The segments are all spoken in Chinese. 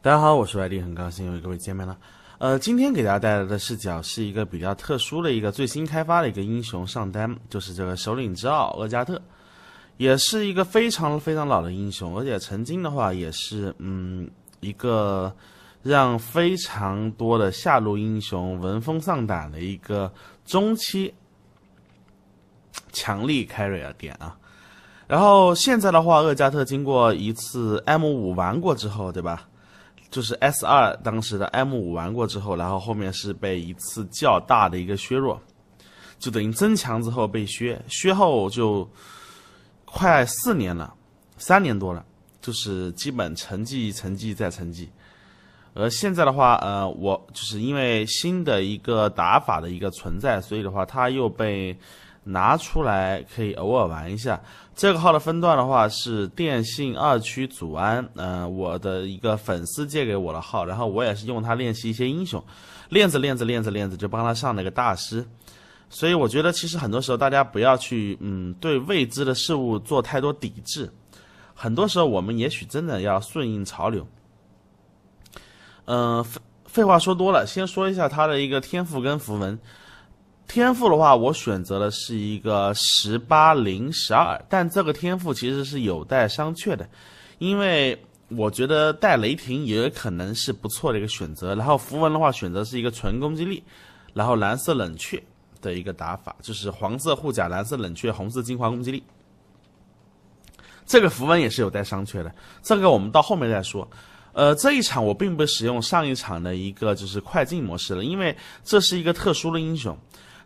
大家好，我是外地，很高兴与各位见面了。呃，今天给大家带来的视角是一个比较特殊的一个最新开发的一个英雄上单，就是这个首领之傲厄加特，也是一个非常非常老的英雄，而且曾经的话也是嗯一个让非常多的下路英雄闻风丧胆的一个中期强力 carry 点啊。然后现在的话，厄加特经过一次 M 五玩过之后，对吧？就是 S 二当时的 M 五玩过之后，然后后面是被一次较大的一个削弱，就等于增强之后被削，削后就快四年了，三年多了，就是基本沉寂，沉寂再沉寂。而现在的话，呃，我就是因为新的一个打法的一个存在，所以的话，它又被。拿出来可以偶尔玩一下，这个号的分段的话是电信二区祖安，嗯，我的一个粉丝借给我的号，然后我也是用它练习一些英雄，练着练着练着练着就帮他上了一个大师，所以我觉得其实很多时候大家不要去嗯对未知的事物做太多抵制，很多时候我们也许真的要顺应潮流。嗯，废话说多了，先说一下他的一个天赋跟符文。天赋的话，我选择的是一个十八零十二，但这个天赋其实是有待商榷的，因为我觉得带雷霆也可能是不错的一个选择。然后符文的话，选择是一个纯攻击力，然后蓝色冷却的一个打法，就是黄色护甲、蓝色冷却、红色精华、攻击力。这个符文也是有待商榷的，这个我们到后面再说。呃，这一场我并不使用上一场的一个就是快进模式了，因为这是一个特殊的英雄。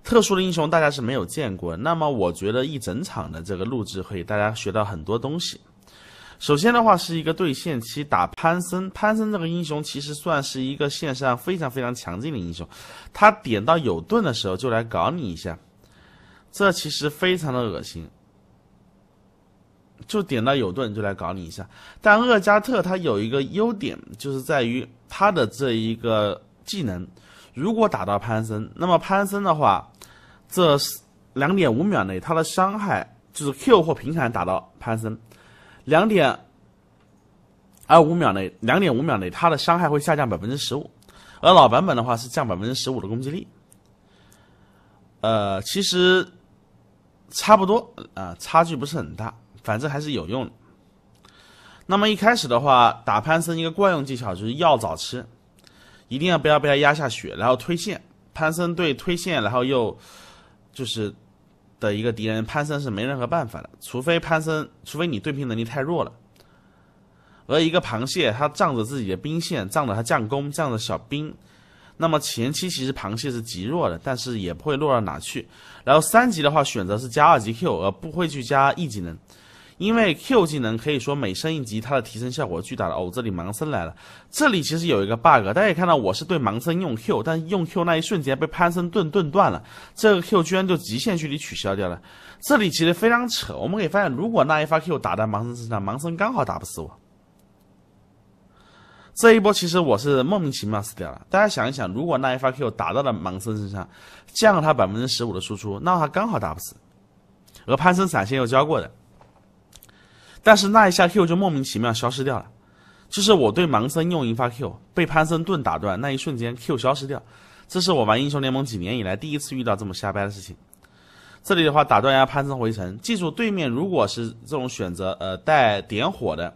特殊的英雄大家是没有见过，那么我觉得一整场的这个录制可以大家学到很多东西。首先的话是一个对线期打潘森，潘森这个英雄其实算是一个线上非常非常强劲的英雄，他点到有盾的时候就来搞你一下，这其实非常的恶心，就点到有盾就来搞你一下。但厄加特他有一个优点，就是在于他的这一个技能，如果打到潘森，那么潘森的话。这两点五秒内，他的伤害就是 Q 或平砍打到潘森。两点二五秒内，两点五秒内，他的伤害会下降百分之十五。而老版本的话是降百分之十五的攻击力。呃，其实差不多啊，差距不是很大，反正还是有用的。那么一开始的话，打潘森一个惯用技巧就是要早吃，一定要不要被他压下血，然后推线。潘森对推线，然后又。就是的一个敌人潘森是没任何办法的，除非潘森，除非你对拼能力太弱了。而一个螃蟹，它仗着自己的兵线，仗着它将攻，仗着小兵，那么前期其实螃蟹是极弱的，但是也不会弱到哪去。然后三级的话，选择是加二级 Q，而不会去加 E 技能。因为 Q 技能可以说每升一级，它的提升效果巨大的哦。这里盲僧来了，这里其实有一个 bug，大家看到我是对盲僧用 Q，但用 Q 那一瞬间被潘森盾盾断了，这个 Q 居然就极限距离取消掉了。这里其实非常扯，我们可以发现，如果那一发 Q 打在盲僧身上，盲僧刚好打不死我。这一波其实我是莫名其妙死掉了。大家想一想，如果那一发 Q 打到了盲僧身上，降了他百分之十五的输出，那他刚好打不死，而潘森闪现又交过的。但是那一下 Q 就莫名其妙消失掉了，就是我对盲僧用一发 Q 被潘森盾打断那一瞬间 Q 消失掉，这是我玩英雄联盟几年以来第一次遇到这么瞎掰的事情。这里的话打断一下潘森回城，记住对面如果是这种选择，呃带点火的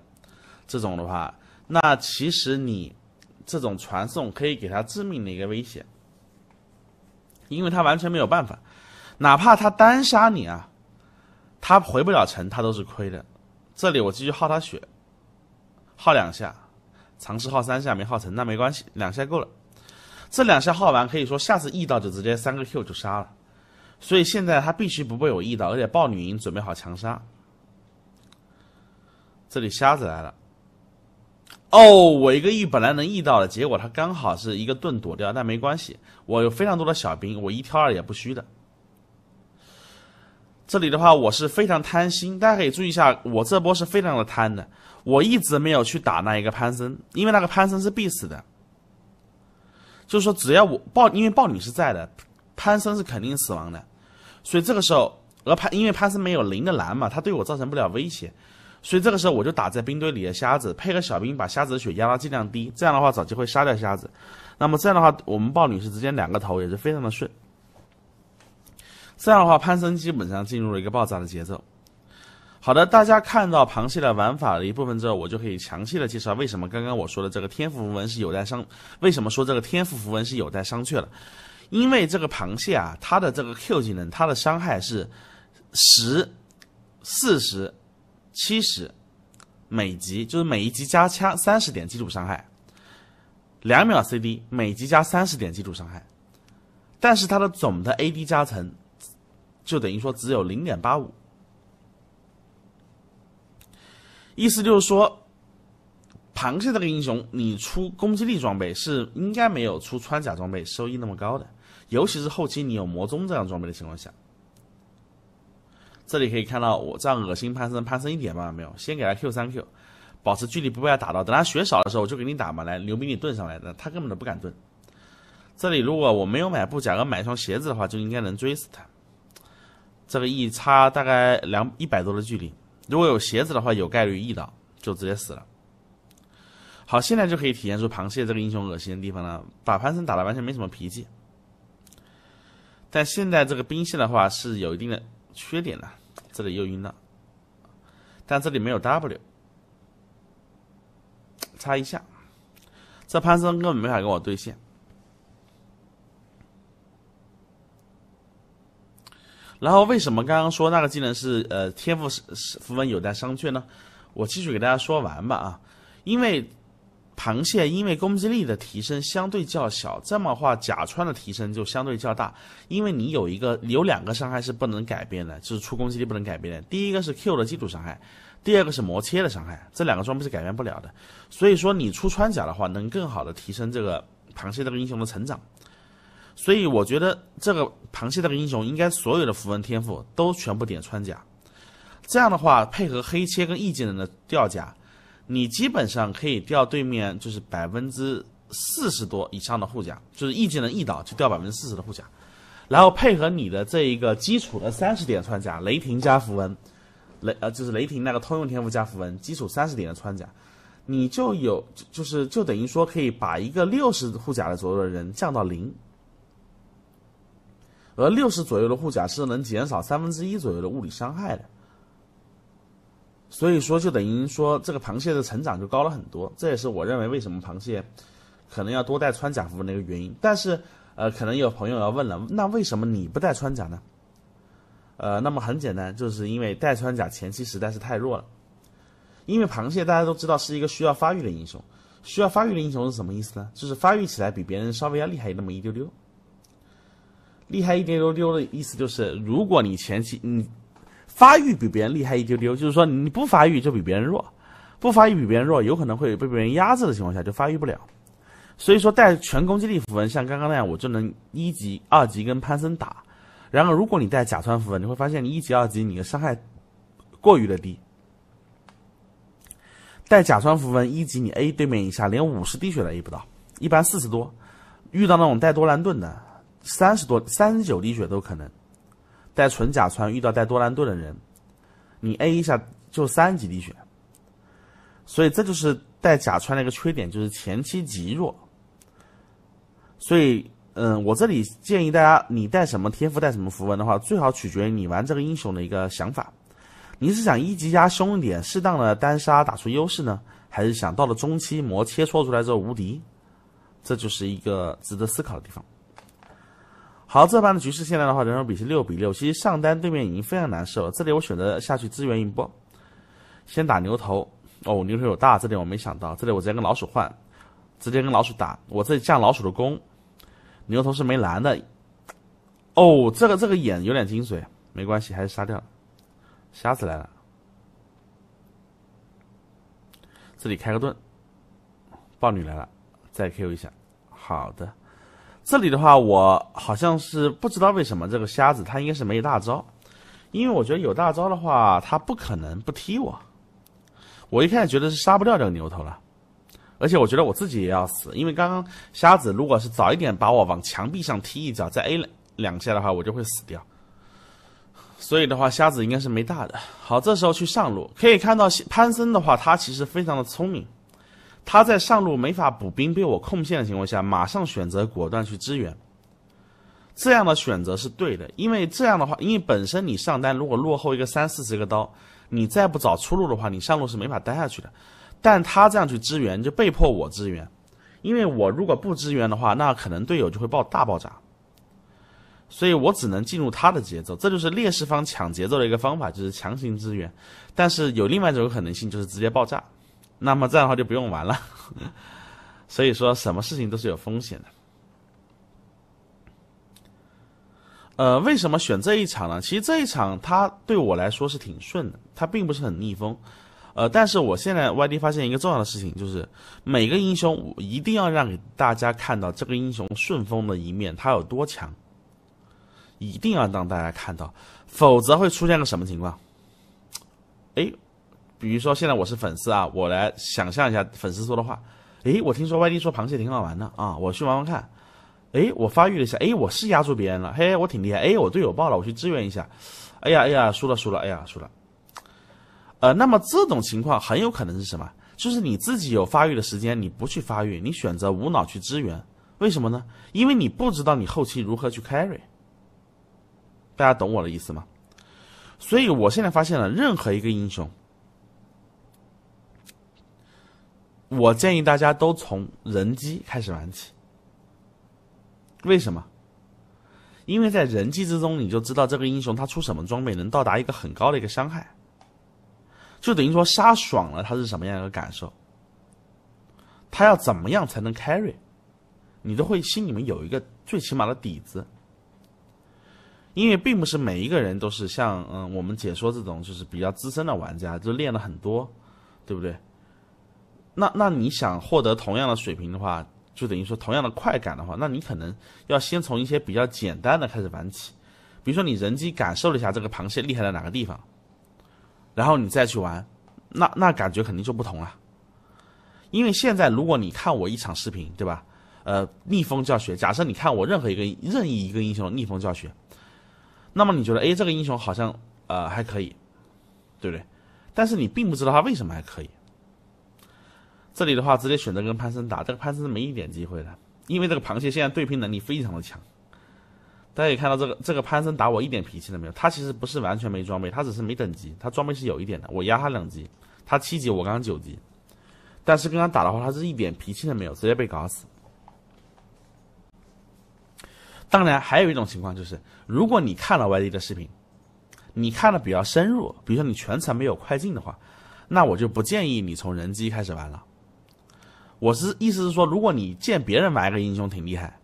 这种的话，那其实你这种传送可以给他致命的一个威胁，因为他完全没有办法，哪怕他单杀你啊，他回不了城他都是亏的。这里我继续耗他血，耗两下，尝试耗三下没耗成，那没关系，两下够了。这两下耗完，可以说下次 E 到就直接三个 Q 就杀了。所以现在他必须不被我 E 到，而且豹女已经准备好强杀。这里瞎子来了，哦，我一个 E 本来能 E 到的，结果他刚好是一个盾躲掉，但没关系，我有非常多的小兵，我一挑二也不虚的。这里的话，我是非常贪心，大家可以注意一下，我这波是非常的贪的，我一直没有去打那一个潘森，因为那个潘森是必死的，就是说只要我豹，因为豹女是在的，潘森是肯定死亡的，所以这个时候，而潘因为潘森没有零的蓝嘛，他对我造成不了威胁，所以这个时候我就打在兵堆里的瞎子，配合小兵把瞎子的血压到尽量低，这样的话找机会杀掉瞎子，那么这样的话，我们豹女是直接两个头也是非常的顺。这样的话，潘森基本上进入了一个爆炸的节奏。好的，大家看到螃蟹的玩法的一部分之后，我就可以详细的介绍为什么刚刚我说的这个天赋符文是有待商，为什么说这个天赋符文是有待商榷了？因为这个螃蟹啊，它的这个 Q 技能，它的伤害是十、四十、七十每级，就是每一级加加三十点基础伤害，两秒 CD，每级加三十点基础伤害，但是它的总的 AD 加成。就等于说只有零点八五，意思就是说，螃蟹这个英雄你出攻击力装备是应该没有出穿甲装备收益那么高的，尤其是后期你有魔宗这样装备的情况下。这里可以看到我这样恶心潘森，潘森一点办法没有，先给他 Q 三 Q，保持距离不被他打到，等他血少的时候我就给你打嘛，来牛逼你盾上来的，他根本都不敢盾。这里如果我没有买布甲，而买一双鞋子的话，就应该能追死他。这个 E 插大概两一百多的距离，如果有鞋子的话，有概率 E 到就直接死了。好，现在就可以体现出螃蟹这个英雄恶心的地方了，把潘森打的完全没什么脾气。但现在这个兵线的话是有一定的缺点的，这里又晕了，但这里没有 W，插一下，这潘森根本没法跟我对线。然后为什么刚刚说那个技能是呃天赋符文有待商榷呢？我继续给大家说完吧啊，因为螃蟹因为攻击力的提升相对较小，这么话甲穿的提升就相对较大。因为你有一个有两个伤害是不能改变的，就是出攻击力不能改变的。第一个是 Q 的基础伤害，第二个是魔切的伤害，这两个装备是改变不了的。所以说你出穿甲的话，能更好的提升这个螃蟹这个英雄的成长。所以我觉得这个螃蟹这个英雄应该所有的符文天赋都全部点穿甲，这样的话配合黑切跟 e 技能的掉甲，你基本上可以掉对面就是百分之四十多以上的护甲，就是 e 技能一倒就掉百分之四十的护甲，然后配合你的这一个基础的三十点穿甲，雷霆加符文，雷呃就是雷霆那个通用天赋加符文，基础三十点的穿甲，你就有就就是就等于说可以把一个六十护甲的左右的人降到零。而六十左右的护甲是能减少三分之一左右的物理伤害的，所以说就等于说这个螃蟹的成长就高了很多。这也是我认为为什么螃蟹可能要多带穿甲服的个原因。但是，呃，可能有朋友要问了，那为什么你不带穿甲呢？呃，那么很简单，就是因为带穿甲前期实在是太弱了。因为螃蟹大家都知道是一个需要发育的英雄，需要发育的英雄是什么意思呢？就是发育起来比别人稍微要厉害那么一丢丢。厉害一丢丢的意思就是，如果你前期你发育比别人厉害一丢丢，就是说你不发育就比别人弱，不发育比别人弱，有可能会被别人压制的情况下就发育不了。所以说带全攻击力符文，像刚刚那样我就能一级、二级跟潘森打。然而，如果你带甲穿符文，你会发现你一级、二级你的伤害过于的低。带甲穿符文，一级你 A 对面一下连五十滴血的 A 不到，一般四十多。遇到那种带多兰盾的。三十多、三十九滴血都可能。带纯甲穿遇到带多兰盾的人，你 A 一下就三几滴血。所以这就是带甲穿的一个缺点，就是前期极弱。所以，嗯，我这里建议大家，你带什么天赋、带什么符文的话，最好取决于你玩这个英雄的一个想法。你是想一级压凶一点，适当的单杀打出优势呢，还是想到了中期魔切磋出来之后无敌？这就是一个值得思考的地方。好，这般的局势现在的话，人手比是六比六。其实上单对面已经非常难受了。这里我选择下去支援一波，先打牛头。哦，牛头有大，这点我没想到。这里我直接跟老鼠换，直接跟老鼠打。我这里降老鼠的弓，牛头是没蓝的。哦，这个这个眼有点精髓，没关系，还是杀掉了。瞎子来了，这里开个盾。豹女来了，再 Q 一下。好的。这里的话，我好像是不知道为什么这个瞎子他应该是没大招，因为我觉得有大招的话，他不可能不踢我。我一开始觉得是杀不掉这个牛头了，而且我觉得我自己也要死，因为刚刚瞎子如果是早一点把我往墙壁上踢一脚，再 A 两下的话，我就会死掉。所以的话，瞎子应该是没大的。好，这时候去上路，可以看到潘森的话，他其实非常的聪明。他在上路没法补兵，被我控线的情况下，马上选择果断去支援。这样的选择是对的，因为这样的话，因为本身你上单如果落后一个三四十个刀，你再不找出路的话，你上路是没法待下去的。但他这样去支援，就被迫我支援，因为我如果不支援的话，那可能队友就会爆大爆炸。所以我只能进入他的节奏，这就是劣势方抢节奏的一个方法，就是强行支援。但是有另外一种可能性，就是直接爆炸。那么这样的话就不用玩了，所以说什么事情都是有风险的。呃，为什么选这一场呢？其实这一场它对我来说是挺顺的，它并不是很逆风。呃，但是我现在 YD 发现一个重要的事情，就是每个英雄一定要让给大家看到这个英雄顺风的一面，它有多强，一定要让大家看到，否则会出现个什么情况？哎。比如说，现在我是粉丝啊，我来想象一下粉丝说的话。诶，我听说歪 d 说螃蟹挺好玩的啊，我去玩玩看。诶，我发育了一下，诶，我是压住别人了，嘿，我挺厉害。诶，我队友爆了，我去支援一下。哎呀，哎呀，输了，输了，哎呀，输了。呃，那么这种情况很有可能是什么？就是你自己有发育的时间，你不去发育，你选择无脑去支援，为什么呢？因为你不知道你后期如何去 carry。大家懂我的意思吗？所以我现在发现了，任何一个英雄。我建议大家都从人机开始玩起。为什么？因为在人机之中，你就知道这个英雄他出什么装备能到达一个很高的一个伤害，就等于说杀爽了他是什么样一个感受，他要怎么样才能 carry，你都会心里面有一个最起码的底子。因为并不是每一个人都是像嗯我们解说这种就是比较资深的玩家，就练了很多，对不对？那那你想获得同样的水平的话，就等于说同样的快感的话，那你可能要先从一些比较简单的开始玩起，比如说你人机感受了一下这个螃蟹厉害在哪个地方，然后你再去玩，那那感觉肯定就不同了。因为现在如果你看我一场视频，对吧？呃，逆风教学，假设你看我任何一个任意一个英雄逆风教学，那么你觉得，哎，这个英雄好像呃还可以，对不对？但是你并不知道他为什么还可以。这里的话，直接选择跟潘森打，这个潘森是没一点机会的，因为这个螃蟹现在对拼能力非常的强。大家也看到这个这个潘森打我一点脾气都没有，他其实不是完全没装备，他只是没等级，他装备是有一点的。我压他两级，他七级，我刚九级，但是跟他打的话，他是一点脾气都没有，直接被搞死。当然，还有一种情况就是，如果你看了 YD 的视频，你看的比较深入，比如说你全程没有快进的话，那我就不建议你从人机开始玩了。我是意思是说，如果你见别人玩一个英雄挺厉害，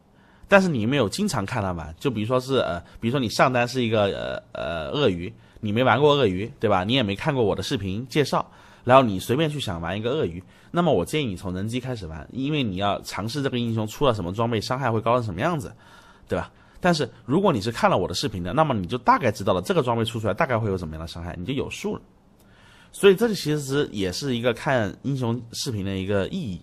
但是你没有经常看他玩，就比如说是呃，比如说你上单是一个呃呃鳄鱼，你没玩过鳄鱼，对吧？你也没看过我的视频介绍，然后你随便去想玩一个鳄鱼，那么我建议你从人机开始玩，因为你要尝试这个英雄出了什么装备，伤害会高成什么样子，对吧？但是如果你是看了我的视频的，那么你就大概知道了这个装备出出来大概会有什么样的伤害，你就有数了。所以这里其实也是一个看英雄视频的一个意义。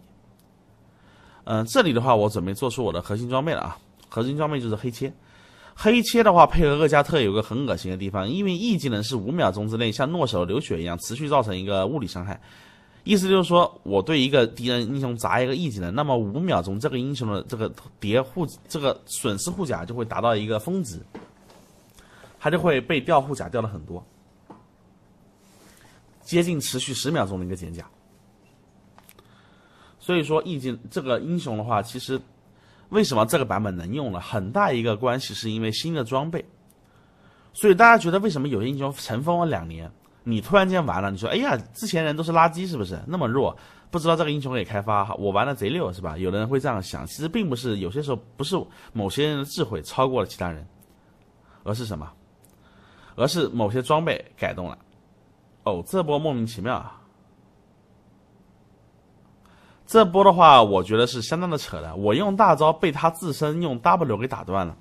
嗯，这里的话，我准备做出我的核心装备了啊。核心装备就是黑切，黑切的话，配合厄加特有个很恶心的地方，因为 E 技能是五秒钟之内，像诺手流血一样持续造成一个物理伤害。意思就是说，我对一个敌人英雄砸一个 E 技能，那么五秒钟这个英雄的这个叠护这个损失护甲就会达到一个峰值，他就会被掉护甲掉了很多，接近持续十秒钟的一个减甲。所以说，意境这个英雄的话，其实为什么这个版本能用呢？很大一个关系是因为新的装备。所以大家觉得为什么有些英雄尘封了两年，你突然间玩了，你说哎呀，之前人都是垃圾，是不是那么弱？不知道这个英雄可以开发，我玩的贼溜，是吧？有的人会这样想，其实并不是有些时候不是某些人的智慧超过了其他人，而是什么？而是某些装备改动了。哦，这波莫名其妙啊！这波的话，我觉得是相当的扯的。我用大招被他自身用 W 给打断了。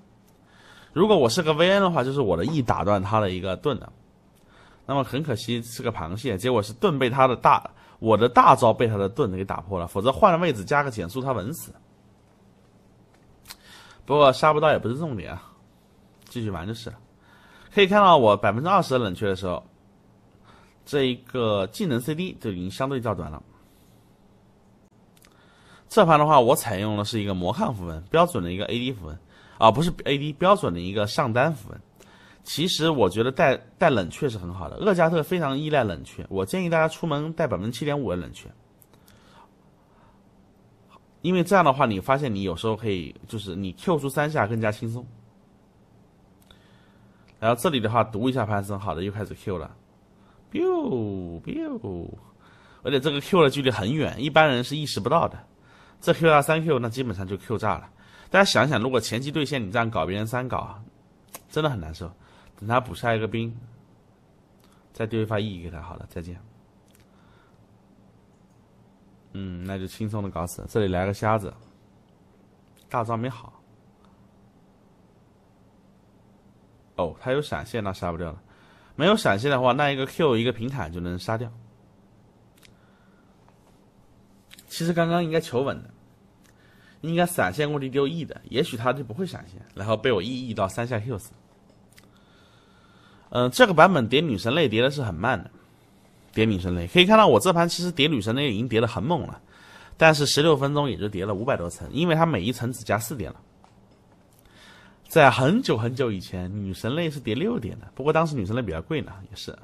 如果我是个 VN 的话，就是我的 E 打断他的一个盾的。那么很可惜是个螃蟹，结果是盾被他的大，我的大招被他的盾给打破了。否则换了位置加个减速，他稳死。不过杀不到也不是重点，啊，继续玩就是了。可以看到我百分之二十冷却的时候，这一个技能 CD 就已经相对较短了。侧盘的话，我采用的是一个魔抗符文，标准的一个 AD 符文啊，不是 AD 标准的一个上单符文。其实我觉得带带冷却是很好的，厄加特非常依赖冷却。我建议大家出门带百分之七点五的冷却，因为这样的话，你发现你有时候可以就是你 Q 出三下更加轻松。然后这里的话，读一下潘森，好的，又开始 Q 了，biu biu，而且这个 Q 的距离很远，一般人是意识不到的。这 Q 二三 Q 那基本上就 Q 炸了。大家想想，如果前期对线你这样搞别人三搞，真的很难受。等他补下一个兵，再丢一发 E 给他。好了，再见。嗯，那就轻松的搞死。这里来个瞎子，大招没好。哦，他有闪现，那杀不掉了。没有闪现的话，那一个 Q 一个平坦就能杀掉。其实刚刚应该求稳的，应该闪现过去丢 E 的，也许他就不会闪现，然后被我 E E 到三下 Q s 嗯，这个版本叠女神泪叠的是很慢的，叠女神泪可以看到我这盘其实叠女神泪已经叠的很猛了，但是十六分钟也就叠了五百多层，因为它每一层只加四点了。在很久很久以前，女神泪是叠六点的，不过当时女神泪比较贵呢，也是。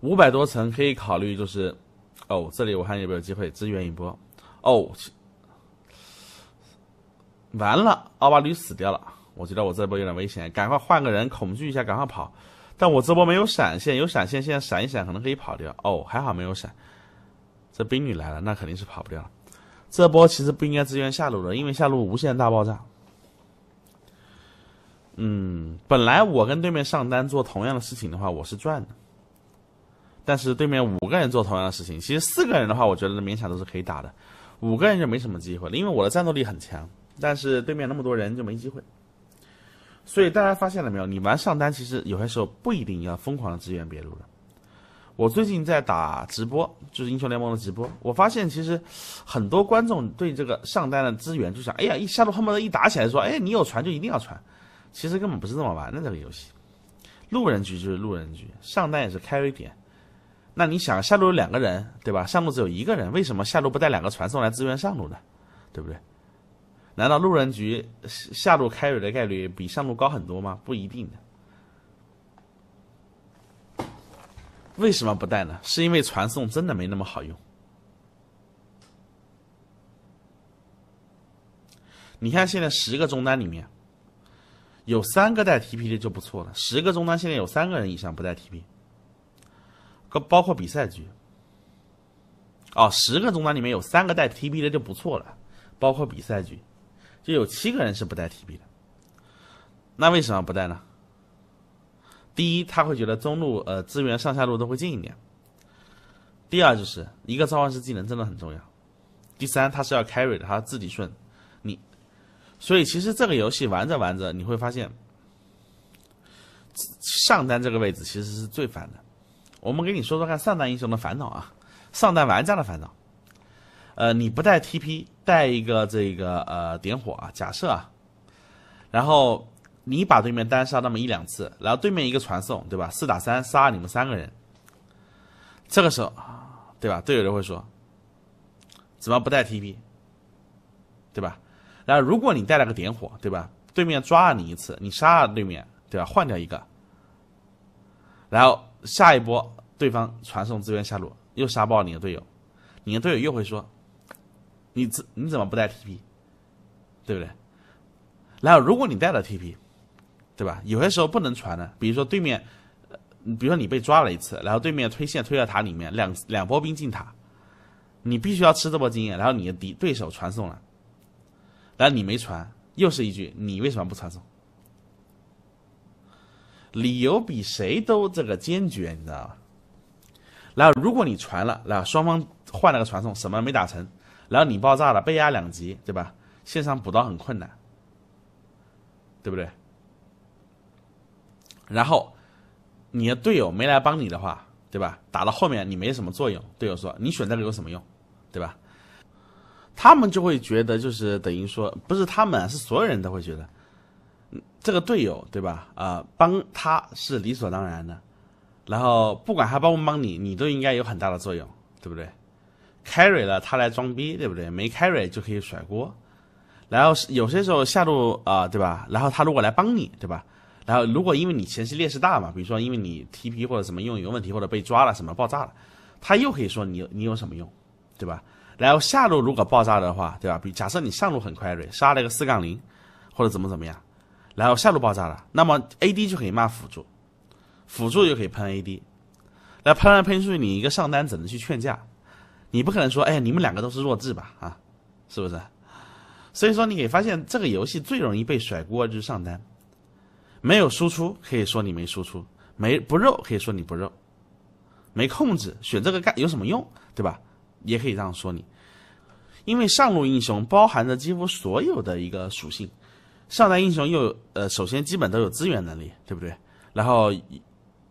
五百多层可以考虑，就是，哦，这里我看有没有机会支援一波。哦，完了，奥巴驴死掉了。我觉得我这波有点危险，赶快换个人，恐惧一下，赶快跑。但我这波没有闪现，有闪现现在闪一闪，可能可以跑掉。哦，还好没有闪。这冰女来了，那肯定是跑不掉。这波其实不应该支援下路的，因为下路无限大爆炸。嗯，本来我跟对面上单做同样的事情的话，我是赚的。但是对面五个人做同样的事情，其实四个人的话，我觉得勉强都是可以打的。五个人就没什么机会了，因为我的战斗力很强，但是对面那么多人就没机会。所以大家发现了没有？你玩上单其实有些时候不一定要疯狂的支援别路的。我最近在打直播，就是英雄联盟的直播，我发现其实很多观众对这个上单的支援就想：哎呀，一下路恨不得一打起来说，哎，你有船就一定要传，其实根本不是这么玩的这个游戏。路人局就是路人局，上单也是开一点。那你想下路有两个人，对吧？上路只有一个人，为什么下路不带两个传送来支援上路呢？对不对？难道路人局下路 carry 的概率比上路高很多吗？不一定的。为什么不带呢？是因为传送真的没那么好用。你看现在十个中单里面，有三个带 TP 的就不错了。十个中单现在有三个人以上不带 TP。包括比赛局，哦，十个中单里面有三个带 TP 的就不错了。包括比赛局，就有七个人是不带 TP 的。那为什么不带呢？第一，他会觉得中路呃资源上下路都会近一点。第二，就是一个召唤师技能真的很重要。第三，他是要 carry 的，他自己顺你。所以其实这个游戏玩着玩着你会发现，上单这个位置其实是最烦的。我们给你说说看上单英雄的烦恼啊，上单玩家的烦恼。呃，你不带 TP，带一个这个呃点火啊，假设，啊，然后你把对面单杀那么一两次，然后对面一个传送，对吧？四打三杀你们三个人，这个时候对吧？队友就会说，怎么不带 TP？对吧？然后如果你带了个点火，对吧？对面抓了你一次，你杀了对面，对吧？换掉一个，然后下一波。对方传送资源下路，又杀爆你的队友，你的队友又会说：“你怎你怎么不带 TP？” 对不对？然后如果你带了 TP，对吧？有些时候不能传的，比如说对面，比如说你被抓了一次，然后对面推线推到塔里面，两两波兵进塔，你必须要吃这波经验，然后你的敌对手传送了，然后你没传，又是一句：“你为什么不传送？”理由比谁都这个坚决，你知道吧？然后，如果你传了，然后双方换了个传送，什么没打成，然后你爆炸了，被压两级，对吧？线上补刀很困难，对不对？然后你的队友没来帮你的话，对吧？打到后面你没什么作用，队友说你选这个有什么用，对吧？他们就会觉得，就是等于说，不是他们是所有人都会觉得，这个队友对吧？啊，帮他是理所当然的。然后不管他帮不帮你，你都应该有很大的作用，对不对？carry 了他来装逼，对不对？没 carry 就可以甩锅。然后有些时候下路啊，对吧？然后他如果来帮你，对吧？然后如果因为你前期劣势大嘛，比如说因为你 TP 或者什么用有问题，或者被抓了什么爆炸了，他又可以说你你有什么用，对吧？然后下路如果爆炸的话，对吧？比假设你上路很 carry，杀了一个四杠零，或者怎么怎么样，然后下路爆炸了，那么 AD 就可以骂辅助。辅助就可以喷 AD，那喷来喷去，你一个上单怎能去劝架，你不可能说，哎，你们两个都是弱智吧？啊，是不是？所以说，你可以发现这个游戏最容易被甩锅就是上单，没有输出可以说你没输出，没不肉可以说你不肉，没控制选这个干有什么用？对吧？也可以这样说你，因为上路英雄包含着几乎所有的一个属性，上单英雄又呃首先基本都有资源能力，对不对？然后。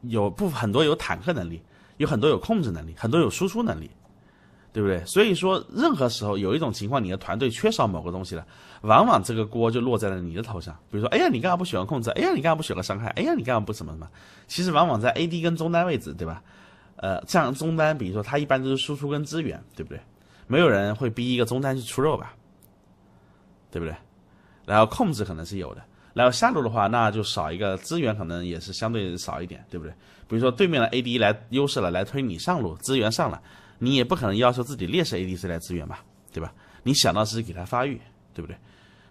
有不很多有坦克能力，有很多有控制能力，很多有输出能力，对不对？所以说，任何时候有一种情况，你的团队缺少某个东西了，往往这个锅就落在了你的头上。比如说，哎呀，你干嘛不选个控制？哎呀，你干嘛不选个伤害？哎呀，你干嘛不什么什么？其实往往在 AD 跟中单位置，对吧？呃，像中单，比如说他一般都是输出跟资源，对不对？没有人会逼一个中单去出肉吧，对不对？然后控制可能是有的。然后下路的话，那就少一个资源，可能也是相对少一点，对不对？比如说对面的 A D 来优势了，来推你上路资源上了，你也不可能要求自己劣势 A D C 来资源吧，对吧？你想到是给他发育，对不对？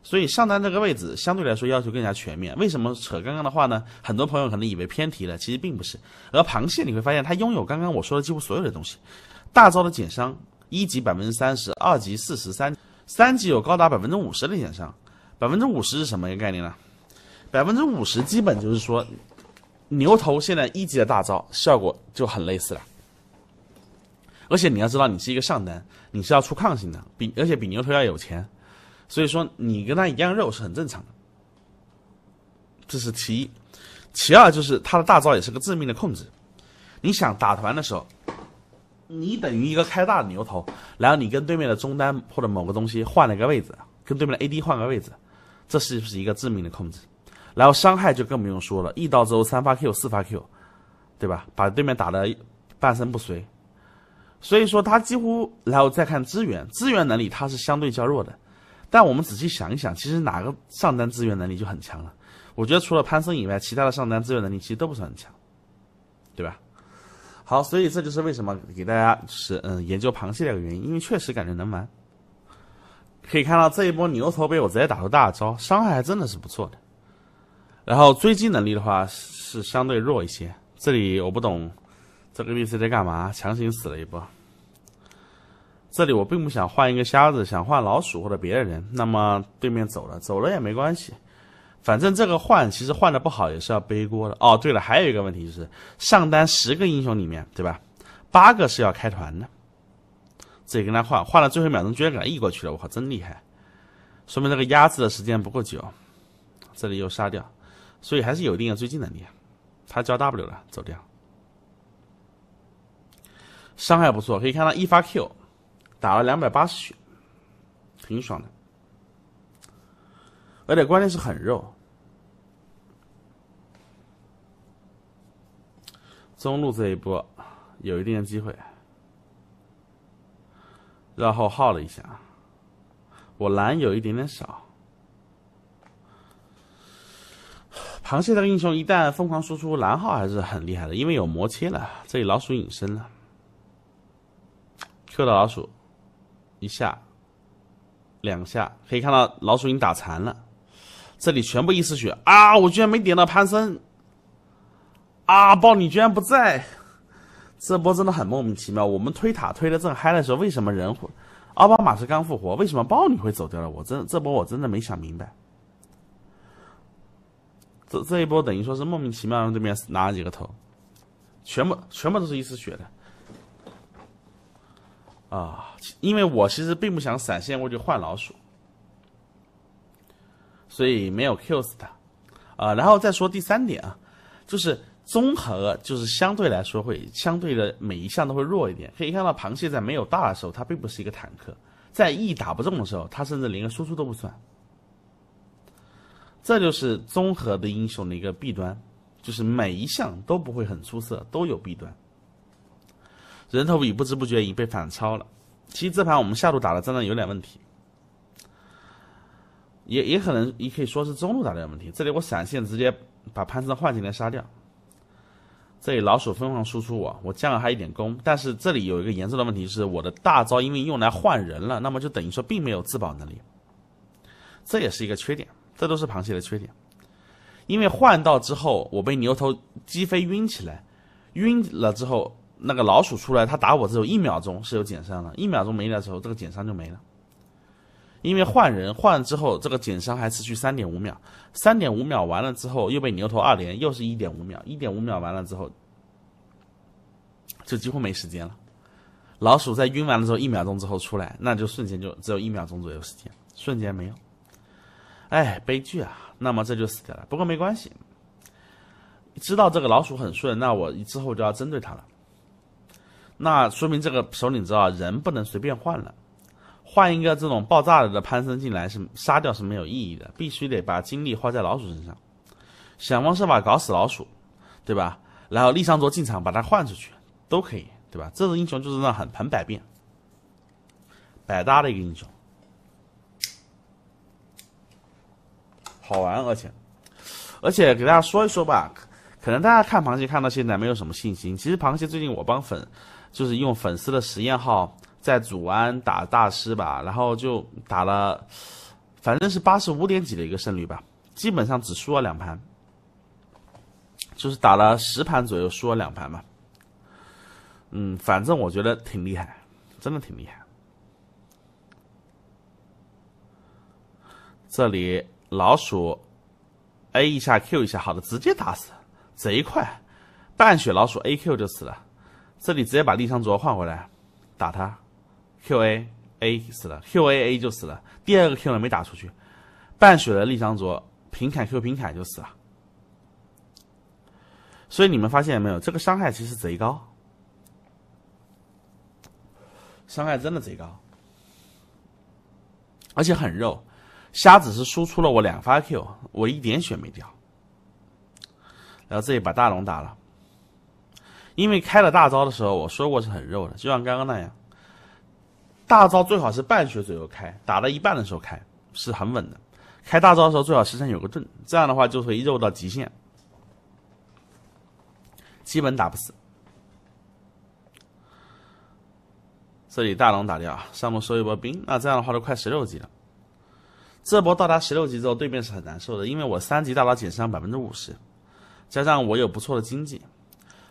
所以上单这个位置相对来说要求更加全面。为什么扯刚刚的话呢？很多朋友可能以为偏题了，其实并不是。而螃蟹你会发现，它拥有刚刚我说的几乎所有的东西：大招的减伤，一级百分之三十，二级四十三，三级有高达百分之五十的减伤。百分之五十是什么一个概念呢？百分之五十基本就是说，牛头现在一级的大招效果就很类似了。而且你要知道，你是一个上单，你是要出抗性的，比而且比牛头要有钱，所以说你跟他一样肉是很正常的。这是其一，其二就是他的大招也是个致命的控制。你想打团的时候，你等于一个开大的牛头，然后你跟对面的中单或者某个东西换了一个位置，跟对面的 AD 换个位置，这是不是一个致命的控制？然后伤害就更不用说了，一刀之后三发 Q 四发 Q，对吧？把对面打的半身不遂，所以说他几乎，然后再看支援，支援能力他是相对较弱的。但我们仔细想一想，其实哪个上单支援能力就很强了？我觉得除了潘森以外，其他的上单支援能力其实都不算很强，对吧？好，所以这就是为什么给大家就是嗯研究螃蟹的一个原因，因为确实感觉能玩。可以看到这一波牛头被我直接打出大招，伤害还真的是不错的。然后追击能力的话是相对弱一些。这里我不懂这个律 c 在干嘛，强行死了一波。这里我并不想换一个瞎子，想换老鼠或者别的人。那么对面走了，走了也没关系，反正这个换其实换的不好也是要背锅的。哦，对了，还有一个问题就是上单十个英雄里面，对吧？八个是要开团的，自己跟他换，换了最后秒钟居然给他 E 过去了，我靠，真厉害，说明这个压制的时间不够久。这里又杀掉。所以还是有一定的追击能力，他交 W 了，走掉，伤害不错，可以看到一发 Q 打了两百八十血，挺爽的，而且关键是很肉。中路这一波有一定的机会，然后耗了一下，我蓝有一点点少。螃蟹这个英雄一旦疯狂输出，蓝耗还是很厉害的，因为有魔切了。这里老鼠隐身了，Q 到老鼠，一下，两下，可以看到老鼠已经打残了。这里全部一丝血啊！我居然没点到潘森，啊，豹女居然不在，这波真的很莫名其妙。我们推塔推的正嗨的时候，为什么人奥巴马是刚复活，为什么豹女会走掉了？我真这波我真的没想明白。这一波等于说是莫名其妙让对面拿了几个头，全部全部都是一丝血的，啊，因为我其实并不想闪现过去换老鼠，所以没有 Q 死他，啊，然后再说第三点啊，就是综合就是相对来说会相对的每一项都会弱一点，可以看到螃蟹在没有大的时候，它并不是一个坦克，在 E 打不中的时候，它甚至连个输出都不算。这就是综合的英雄的一个弊端，就是每一项都不会很出色，都有弊端。人头比不知不觉已被反超了。其实这盘我们下路打的真的有点问题，也也可能也可以说是中路打的点问题。这里我闪现直接把潘森换进来杀掉。这里老鼠疯狂输出我，我降了他一点攻，但是这里有一个严重的问题是，我的大招因为用来换人了，那么就等于说并没有自保能力，这也是一个缺点。这都是螃蟹的缺点，因为换到之后，我被牛头击飞晕起来，晕了之后，那个老鼠出来，它打我只有一秒钟是有减伤的，一秒钟没的时候，这个减伤就没了。因为换人换之后，这个减伤还持续三点五秒，三点五秒完了之后又被牛头二连，又是一点五秒，一点五秒完了之后，就几乎没时间了。老鼠在晕完了之后一秒钟之后出来，那就瞬间就只有一秒钟左右时间，瞬间没有。哎，悲剧啊！那么这就死掉了。不过没关系，知道这个老鼠很顺，那我之后就要针对他了。那说明这个首领知道人不能随便换了，换一个这种爆炸的攀升进来是杀掉是没有意义的，必须得把精力花在老鼠身上，想方设法搞死老鼠，对吧？然后立上卓进场把他换出去，都可以，对吧？这种英雄就是那很很百变、百搭的一个英雄。好玩，而且，而且给大家说一说吧，可能大家看螃蟹看到现在没有什么信心。其实螃蟹最近我帮粉，就是用粉丝的实验号在祖安打大师吧，然后就打了，反正是八十五点几的一个胜率吧，基本上只输了两盘，就是打了十盘左右输了两盘吧。嗯，反正我觉得挺厉害，真的挺厉害。这里。老鼠 A 一下 Q 一下，好的，直接打死，贼快，半血老鼠 A Q 就死了。这里直接把丽桑卓换回来，打他，Q A A 死了，Q A A 就死了。第二个 Q 呢没打出去，半血的丽桑卓平砍 Q 平砍就死了。所以你们发现没有，这个伤害其实贼高，伤害真的贼高，而且很肉。瞎子是输出了我两发 Q，我一点血没掉。然后这里把大龙打了，因为开了大招的时候我说过是很肉的，就像刚刚那样，大招最好是半血左右开，打到一半的时候开是很稳的。开大招的时候最好身上有个盾，这样的话就会肉到极限，基本打不死。这里大龙打掉，上路收一波兵，那这样的话都快十六级了。这波到达十六级之后，对面是很难受的，因为我三级大刀减伤百分之五十，加上我有不错的经济。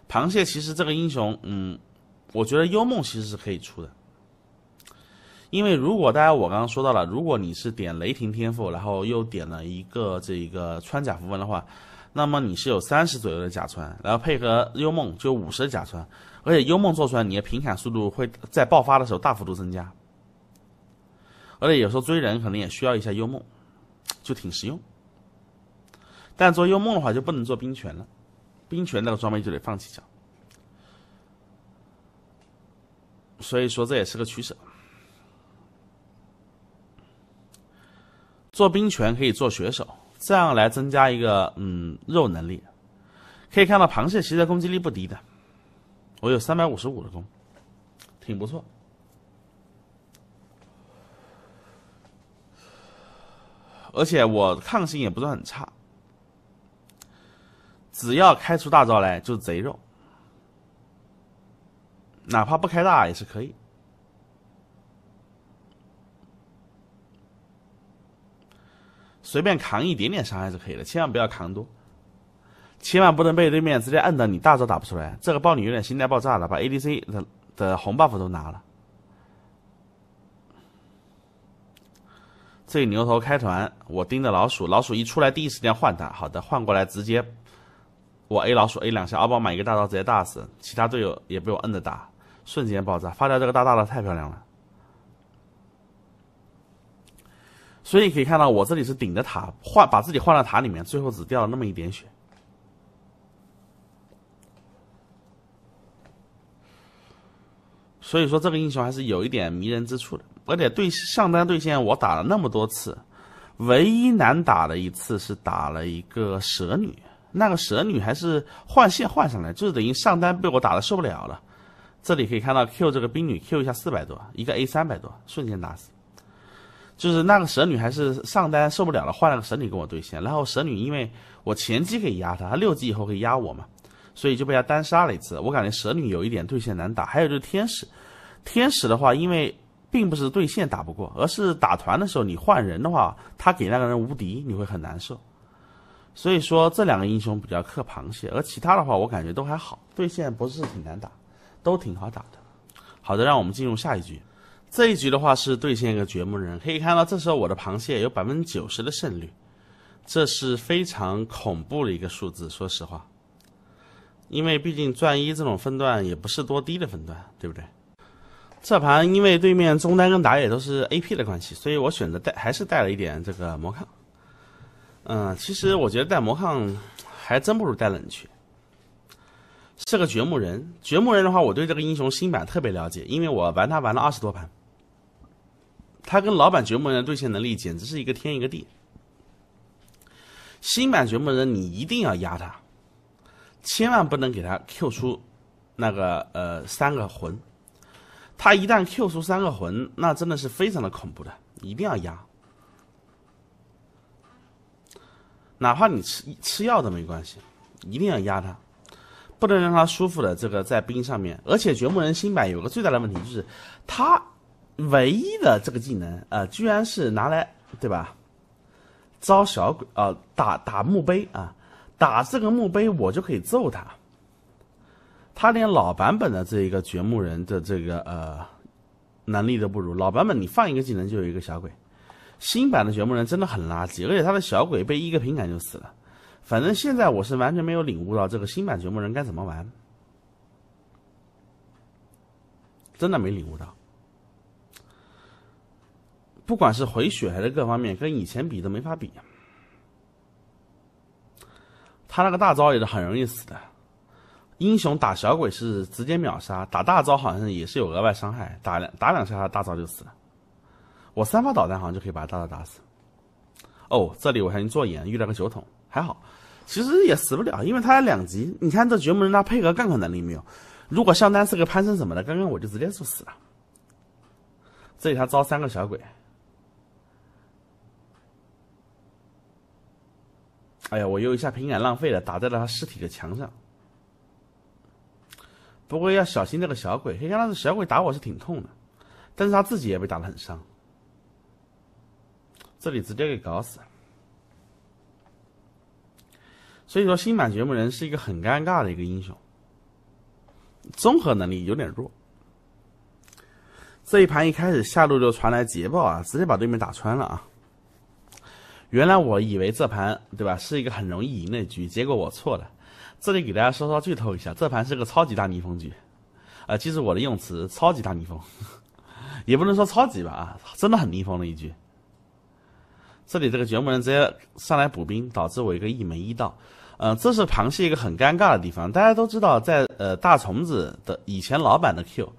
螃蟹其实这个英雄，嗯，我觉得幽梦其实是可以出的，因为如果大家我刚刚说到了，如果你是点雷霆天赋，然后又点了一个这一个穿甲符文的话，那么你是有三十左右的甲穿，然后配合幽梦就五十的甲穿，而且幽梦做出来，你的平砍速度会在爆发的时候大幅度增加。而且有时候追人可能也需要一下幽梦，就挺实用。但做幽梦的话就不能做冰拳了，冰拳那个装备就得放弃掉。所以说这也是个取舍。做冰拳可以做血手，这样来增加一个嗯肉能力。可以看到螃蟹其实攻击力不低的，我有三百五十五的攻，挺不错。而且我抗性也不是很差，只要开出大招来就是贼肉，哪怕不开大也是可以，随便扛一点点伤害是可以的，千万不要扛多，千万不能被对面直接摁到，你大招打不出来。这个豹女有点心态爆炸了，把 A D C 的的红 buff 都拿了。这牛头开团，我盯着老鼠，老鼠一出来第一时间换他，好的换过来直接我 A 老鼠 A 两下，奥巴马一个大招直接大死，其他队友也被我摁着打，瞬间爆炸，发掉这个大大的太漂亮了。所以可以看到我这里是顶着塔换，把自己换到塔里面，最后只掉了那么一点血。所以说这个英雄还是有一点迷人之处的。而且对上单对线，我打了那么多次，唯一难打的一次是打了一个蛇女，那个蛇女还是换线换上来，就是等于上单被我打的受不了了。这里可以看到 Q 这个冰女 Q 一下四百多，一个 A 三百多，瞬间打死。就是那个蛇女还是上单受不了了，换了个蛇女跟我对线，然后蛇女因为我前期可以压她，她六级以后可以压我嘛，所以就被她单杀了一次。我感觉蛇女有一点对线难打，还有就是天使，天使的话因为。并不是对线打不过，而是打团的时候你换人的话，他给那个人无敌，你会很难受。所以说这两个英雄比较克螃蟹，而其他的话我感觉都还好，对线不是挺难打，都挺好打的。好的，让我们进入下一局。这一局的话是对线个掘墓人，可以看到这时候我的螃蟹有百分之九十的胜率，这是非常恐怖的一个数字。说实话，因为毕竟钻一这种分段也不是多低的分段，对不对？这盘因为对面中单跟打野都是 A.P 的关系，所以我选择带还是带了一点这个魔抗。嗯，其实我觉得带魔抗还真不如带冷却。是个掘墓人，掘墓人的话，我对这个英雄新版特别了解，因为我玩他玩了二十多盘。他跟老版掘墓人对线能力简直是一个天一个地。新版掘墓人你一定要压他，千万不能给他 Q 出那个呃三个魂。他一旦 Q 出三个魂，那真的是非常的恐怖的，一定要压，哪怕你吃吃药都没关系，一定要压他，不能让他舒服的这个在冰上面。而且掘墓人新版有个最大的问题就是，他唯一的这个技能啊，居然是拿来对吧？招小鬼啊，打打墓碑啊，打这个墓碑我就可以揍他。他连老版本的这一个掘墓人的这个呃能力都不如，老版本你放一个技能就有一个小鬼，新版的掘墓人真的很垃圾，而且他的小鬼被一个平砍就死了。反正现在我是完全没有领悟到这个新版掘墓人该怎么玩，真的没领悟到。不管是回血还是各方面，跟以前比都没法比。他那个大招也是很容易死的。英雄打小鬼是直接秒杀，打大招好像也是有额外伤害。打两打两下，他大招就死了。我三发导弹好像就可以把他大招打死。哦，这里我还能做眼，遇到个酒桶，还好，其实也死不了，因为他两级。你看这掘墓人他配合杠杆能力没有？如果上单是个潘森什么的，刚刚我就直接就死了。这里他招三个小鬼。哎呀，我又一下平感浪费了，打在了他尸体的墙上。不过要小心那个小鬼，黑看到这小鬼打我是挺痛的，但是他自己也被打的很伤，这里直接给搞死所以说新版掘墓人是一个很尴尬的一个英雄，综合能力有点弱。这一盘一开始下路就传来捷报啊，直接把对面打穿了啊。原来我以为这盘对吧是一个很容易赢的局，结果我错了。这里给大家稍稍剧透一下，这盘是个超级大逆风局，啊，其实我的用词超级大逆风，也不能说超级吧，啊，真的很逆风的一局。这里这个掘墓人直接上来补兵，导致我一个一门一到，嗯，这是螃蟹一个很尴尬的地方。大家都知道，在呃大虫子的以前老版的 Q，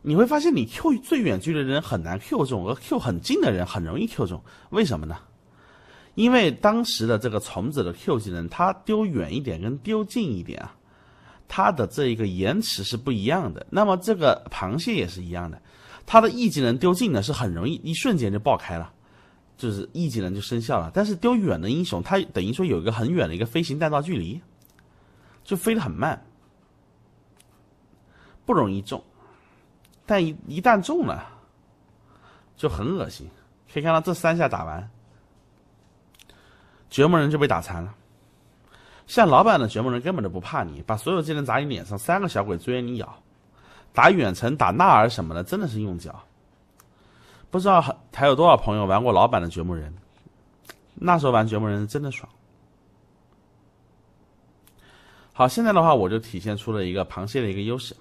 你会发现你 Q 最远距离的人很难 Q 中，而 Q 很近的人很容易 Q 中，为什么呢？因为当时的这个虫子的 Q 技能，它丢远一点跟丢近一点啊，它的这一个延迟是不一样的。那么这个螃蟹也是一样的，它的 E 技能丢近呢是很容易一瞬间就爆开了，就是 E 技能就生效了。但是丢远的英雄，它等于说有一个很远的一个飞行弹道距离，就飞得很慢，不容易中。但一一旦中了，就很恶心。可以看到这三下打完。掘墓人就被打残了，像老版的掘墓人根本就不怕你，把所有技能砸你脸上，三个小鬼追着你咬，打远程打纳尔什么的，真的是用脚。不知道还有多少朋友玩过老版的掘墓人，那时候玩掘墓人真的爽。好，现在的话我就体现出了一个螃蟹的一个优势，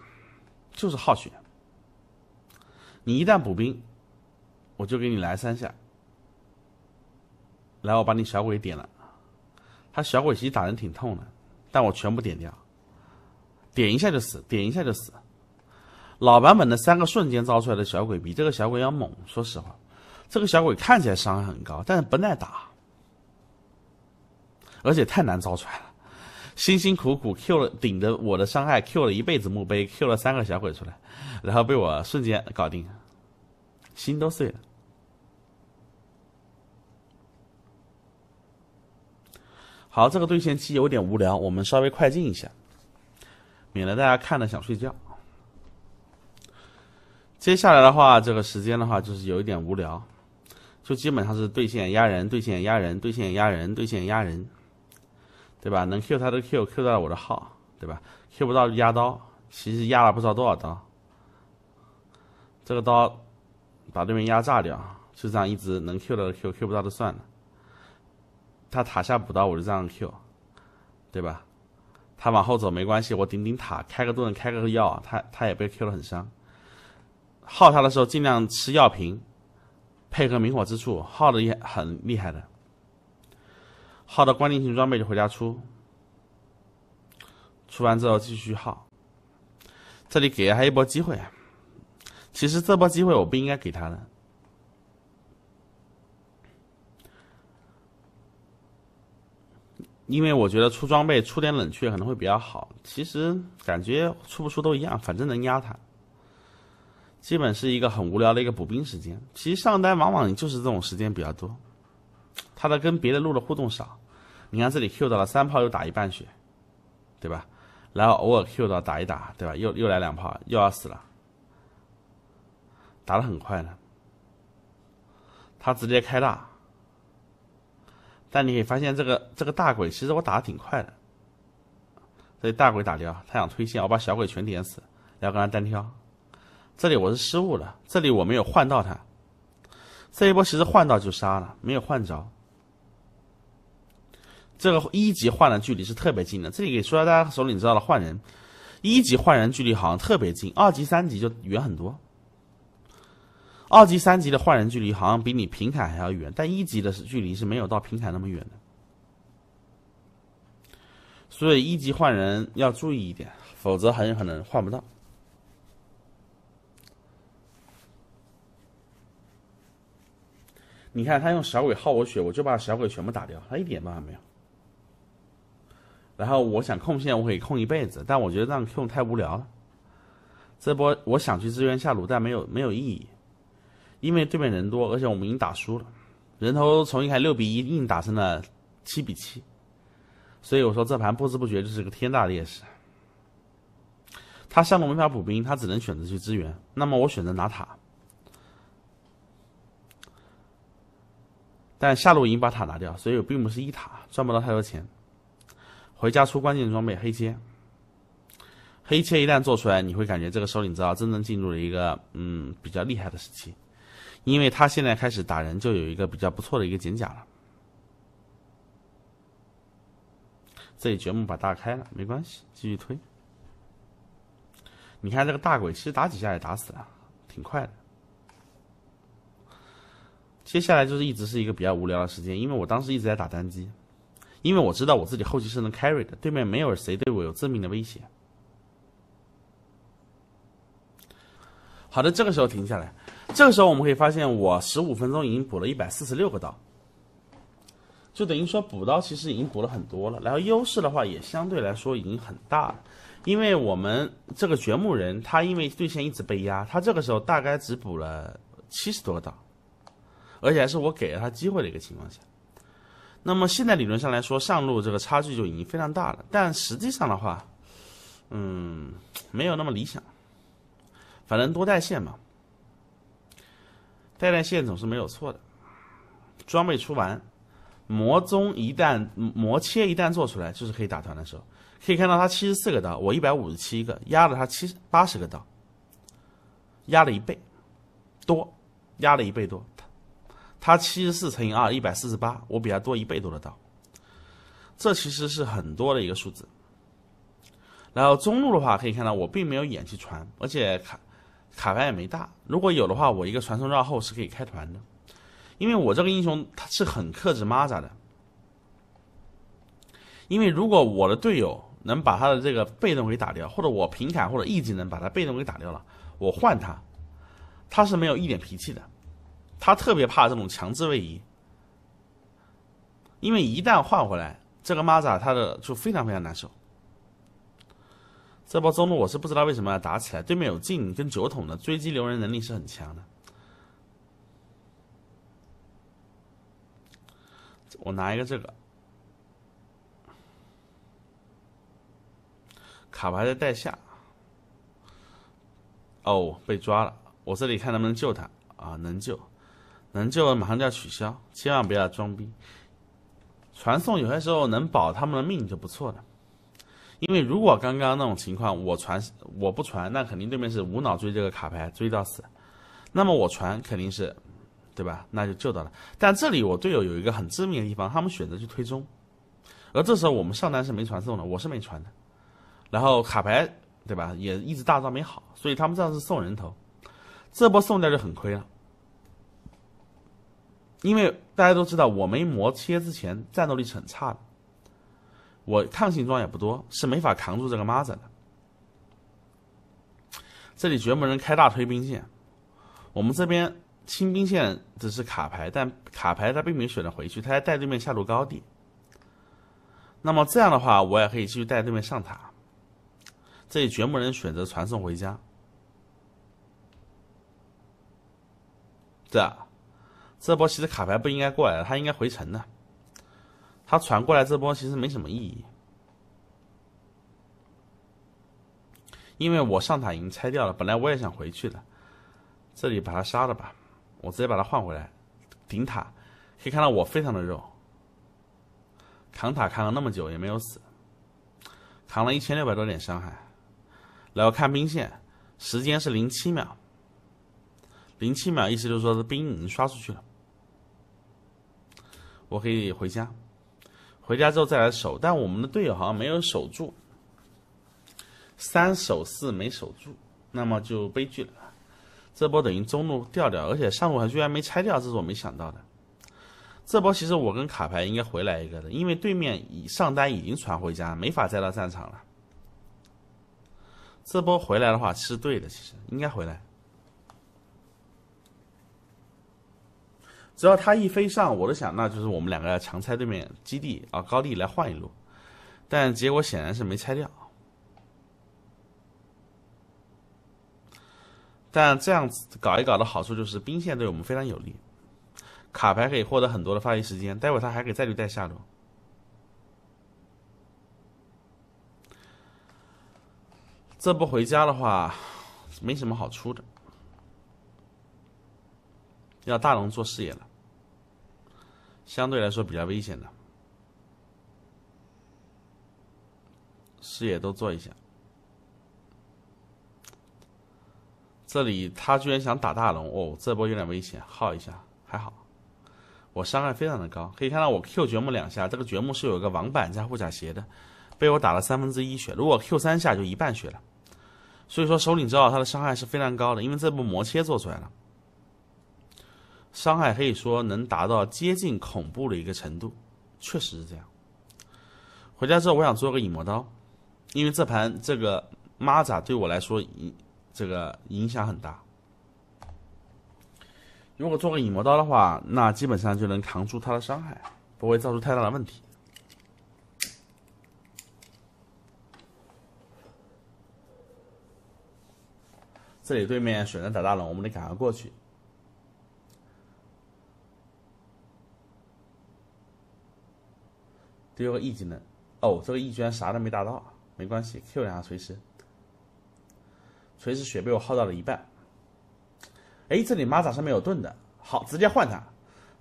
就是耗血。你一旦补兵，我就给你来三下。然后我把你小鬼点了，他小鬼其实打人挺痛的，但我全部点掉，点一下就死，点一下就死。老版本的三个瞬间招出来的小鬼比这个小鬼要猛。说实话，这个小鬼看起来伤害很高，但是不耐打，而且太难招出来了。辛辛苦苦 Q 了顶着我的伤害 Q 了一辈子墓碑，Q 了三个小鬼出来，然后被我瞬间搞定，心都碎了。好，这个对线期有点无聊，我们稍微快进一下，免得大家看了想睡觉。接下来的话，这个时间的话就是有一点无聊，就基本上是对线压人，对线压人，对线压人，对线压人，对吧？能 Q 他的 Q，Q 到我的号，对吧？Q 不到就压刀，其实压了不知道多少刀。这个刀把对面压炸掉，就这样一直能 Q 到的 Q，Q 不到就算了。他塔下补刀，我就这样 Q，对吧？他往后走没关系，我顶顶塔，开个盾，开个药，他他也被 Q 的很伤。耗他的时候尽量吃药瓶，配合明火之处，耗的也很厉害的。耗到关键性装备就回家出，出完之后继续耗。这里给了他一波机会，其实这波机会我不应该给他的。因为我觉得出装备出点冷却可能会比较好，其实感觉出不出都一样，反正能压他。基本是一个很无聊的一个补兵时间，其实上单往往就是这种时间比较多，他的跟别的路的互动少。你看这里 Q 到了三炮又打一半血，对吧？然后偶尔 Q 到打一打，对吧？又又来两炮又要死了，打的很快的。他直接开大。但你可以发现，这个这个大鬼其实我打的挺快的。所以大鬼打掉，他想推线，我把小鬼全点死，然后跟他单挑。这里我是失误了，这里我没有换到他。这一波其实换到就杀了，没有换着。这个一级换的距离是特别近的，这里给说到大家手里你知道了换人，一级换人距离好像特别近，二级、三级就远很多。二级、三级的换人距离好像比你平砍还要远，但一级的距离是没有到平砍那么远的。所以一级换人要注意一点，否则很有可能换不到。你看他用小鬼耗我血，我就把小鬼全部打掉，他一点办法没有。然后我想控线，我可以控一辈子，但我觉得这样控太无聊了。这波我想去支援下路，但没有没有意义。因为对面人多，而且我们已经打输了，人头从一开始六比一硬打成了七比七，所以我说这盘不知不觉就是个天大劣势。他上路没法补兵，他只能选择去支援。那么我选择拿塔，但下路已经把塔拿掉，所以我并不是一塔赚不到太多钱。回家出关键装备黑切，黑切一旦做出来，你会感觉这个首领之道真正进入了一个嗯比较厉害的时期。因为他现在开始打人，就有一个比较不错的一个减甲了。这里掘墓把大开了，没关系，继续推。你看这个大鬼，其实打几下也打死了，挺快的。接下来就是一直是一个比较无聊的时间，因为我当时一直在打单机，因为我知道我自己后期是能 carry 的，对面没有谁对我有致命的威胁。好的，这个时候停下来。这个时候我们可以发现，我十五分钟已经补了一百四十六个刀，就等于说补刀其实已经补了很多了。然后优势的话也相对来说已经很大了，因为我们这个掘墓人他因为对线一直被压，他这个时候大概只补了七十多个刀，而且还是我给了他机会的一个情况下。那么现在理论上来说，上路这个差距就已经非常大了，但实际上的话，嗯，没有那么理想。反正多带线嘛。带线总是没有错的，装备出完，魔宗一旦魔切一旦做出来，就是可以打团的时候。可以看到他七十四个刀，我一百五十七个，压了他七八十个刀，压了一倍多，压了一倍多。他他七十四乘以二一百四十八，我比他多一倍多的刀，这其实是很多的一个数字。然后中路的话，可以看到我并没有眼去传，而且看。卡牌也没大，如果有的话，我一个传送绕后是可以开团的，因为我这个英雄他是很克制蚂蚱的，因为如果我的队友能把他的这个被动给打掉，或者我平砍或者 E 技能把他被动给打掉了，我换他，他是没有一点脾气的，他特别怕这种强制位移，因为一旦换回来这个蚂蚱，他的就非常非常难受。这波中路我是不知道为什么要打起来，对面有镜跟酒桶的追击留人能力是很强的。我拿一个这个卡牌在带下，哦，被抓了。我这里看能不能救他啊？能救，能救，马上就要取消，千万不要装逼。传送有些时候能保他们的命就不错了。因为如果刚刚那种情况，我传我不传，那肯定对面是无脑追这个卡牌，追到死。那么我传肯定是对吧？那就救到了。但这里我队友有一个很致命的地方，他们选择去推中，而这时候我们上单是没传送的，我是没传的。然后卡牌对吧，也一直大招没好，所以他们这样是送人头，这波送掉就很亏了。因为大家都知道，我没磨切之前战斗力是很差的。我抗性装也不多，是没法扛住这个妈子的。这里掘墓人开大推兵线，我们这边清兵线只是卡牌，但卡牌他并没有选择回去，他在带对面下路高地。那么这样的话，我也可以继续带对面上塔。这里掘墓人选择传送回家。这这波其实卡牌不应该过来的，他应该回城的。他传过来这波其实没什么意义，因为我上塔已经拆掉了。本来我也想回去的，这里把他杀了吧，我直接把他换回来顶塔。可以看到我非常的肉，扛塔扛了那么久也没有死，扛了一千六百多点伤害。然后看兵线，时间是零七秒，零七秒意思就是说这兵已经刷出去了，我可以回家。回家之后再来守，但我们的队友好像没有守住，三守四没守住，那么就悲剧了。这波等于中路掉掉，而且上路还居然没拆掉，这是我没想到的。这波其实我跟卡牌应该回来一个的，因为对面已上单已经传回家，没法再到战场了。这波回来的话是对的，其实应该回来。只要他一飞上，我就想，那就是我们两个强拆对面基地啊高地来换一路，但结果显然是没拆掉。但这样子搞一搞的好处就是兵线对我们非常有利，卡牌可以获得很多的发育时间。待会他还可以再去带下路，这不回家的话，没什么好出的，要大龙做视野了。相对来说比较危险的，视野都做一下。这里他居然想打大龙，哦，这波有点危险，耗一下，还好，我伤害非常的高，可以看到我 Q 掘墓两下，这个掘墓是有一个网板加护甲鞋的，被我打了三分之一血，如果 Q 三下就一半血了。所以说首领知道他的伤害是非常高的，因为这波魔切做出来了。伤害可以说能达到接近恐怖的一个程度，确实是这样。回家之后，我想做个影魔刀，因为这盘这个蚂蚱对我来说影这个影响很大。如果做个影魔刀的话，那基本上就能扛住他的伤害，不会造成太大的问题。这里对面选择打大龙，我们得赶快过去。有个 E 技能，哦，这个 E 居然啥都没打到，没关系，Q 两下锤石，锤石血被我耗到了一半。哎，这里蚂蚱是没有盾的，好，直接换他。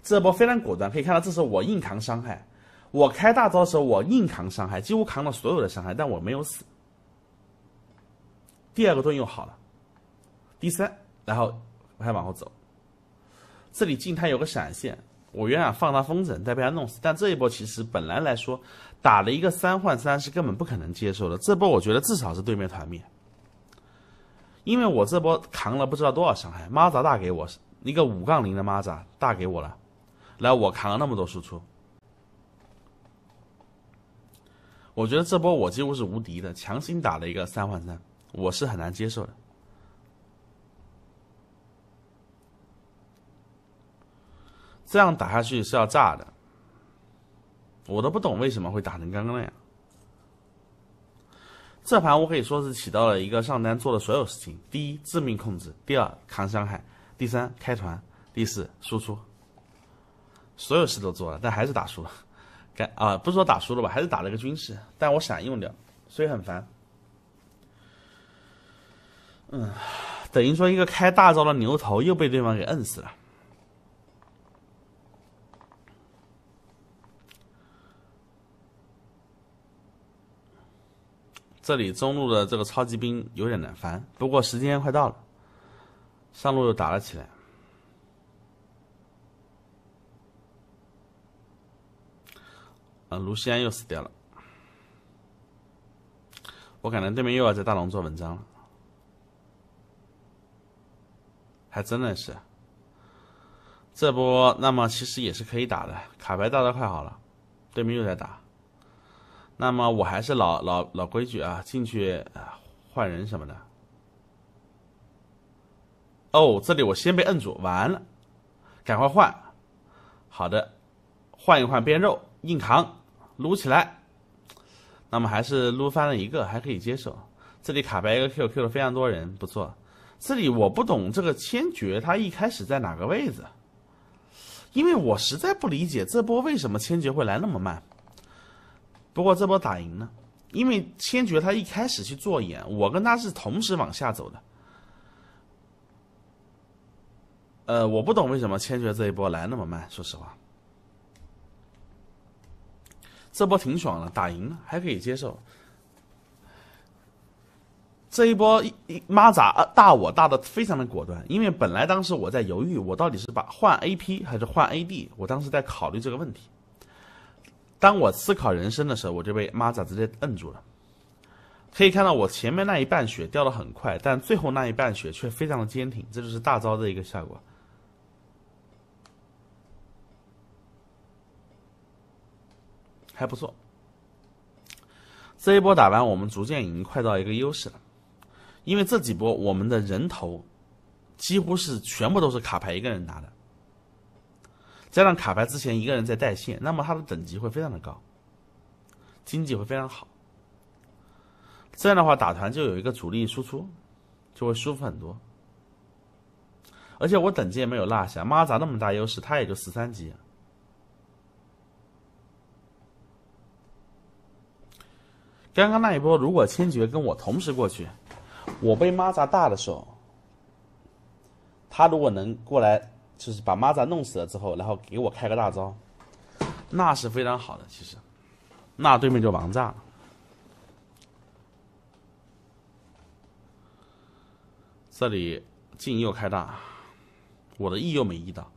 这波非常果断，可以看到，这是我硬扛伤害，我开大招的时候我硬扛伤害，几乎扛了所有的伤害，但我没有死。第二个盾又好了，第三，然后还往后走，这里近他有个闪现。我原想放他风筝，再被他弄死。但这一波其实本来来说，打了一个三换三是根本不可能接受的。这波我觉得至少是对面团灭，因为我这波扛了不知道多少伤害。妈扎大给我一个五杠零的妈扎大给我了，来我扛了那么多输出。我觉得这波我几乎是无敌的，强行打了一个三换三，我是很难接受的。这样打下去是要炸的，我都不懂为什么会打成刚刚那样。这盘我可以说是起到了一个上单做的所有事情：第一，致命控制；第二，扛伤害；第三，开团；第四，输出。所有事都做了，但还是打输了。该啊，不是说打输了吧，还是打了个军事，但我闪用掉，所以很烦。嗯，等于说一个开大招的牛头又被对方给摁死了。这里中路的这个超级兵有点难翻，不过时间快到了，上路又打了起来。卢锡安又死掉了，我感觉对面又要在大龙做文章了，还真的是。这波那么其实也是可以打的，卡牌大的快好了，对面又在打。那么我还是老老老规矩啊，进去换人什么的。哦，这里我先被摁住，完了，赶快换。好的，换一换边肉，硬扛，撸起来。那么还是撸翻了一个，还可以接受。这里卡牌一个 Q，Q 了非常多人，不错。这里我不懂这个千珏，他一开始在哪个位置？因为我实在不理解这波为什么千珏会来那么慢。不过这波打赢了，因为千珏他一开始去做眼，我跟他是同时往下走的。呃，我不懂为什么千珏这一波来那么慢，说实话。这波挺爽的，打赢了还可以接受。这一波一蚂蚱，大我大的非常的果断，因为本来当时我在犹豫，我到底是把换 AP 还是换 AD，我当时在考虑这个问题。当我思考人生的时候，我就被蚂蚱直接摁住了。可以看到我前面那一半血掉的很快，但最后那一半血却非常的坚挺，这就是大招的一个效果，还不错。这一波打完，我们逐渐已经快到一个优势了，因为这几波我们的人头几乎是全部都是卡牌一个人拿的。加上卡牌之前一个人在带线，那么他的等级会非常的高，经济会非常好。这样的话打团就有一个主力输出，就会舒服很多。而且我等级也没有落下，妈蚱那么大优势，他也就十三级。刚刚那一波，如果千珏跟我同时过去，我被妈蚱大的时候，他如果能过来。就是把蚂蚱弄死了之后，然后给我开个大招，那是非常好的。其实，那对面就王炸了。这里镜又开大，我的 E 又没 E 到，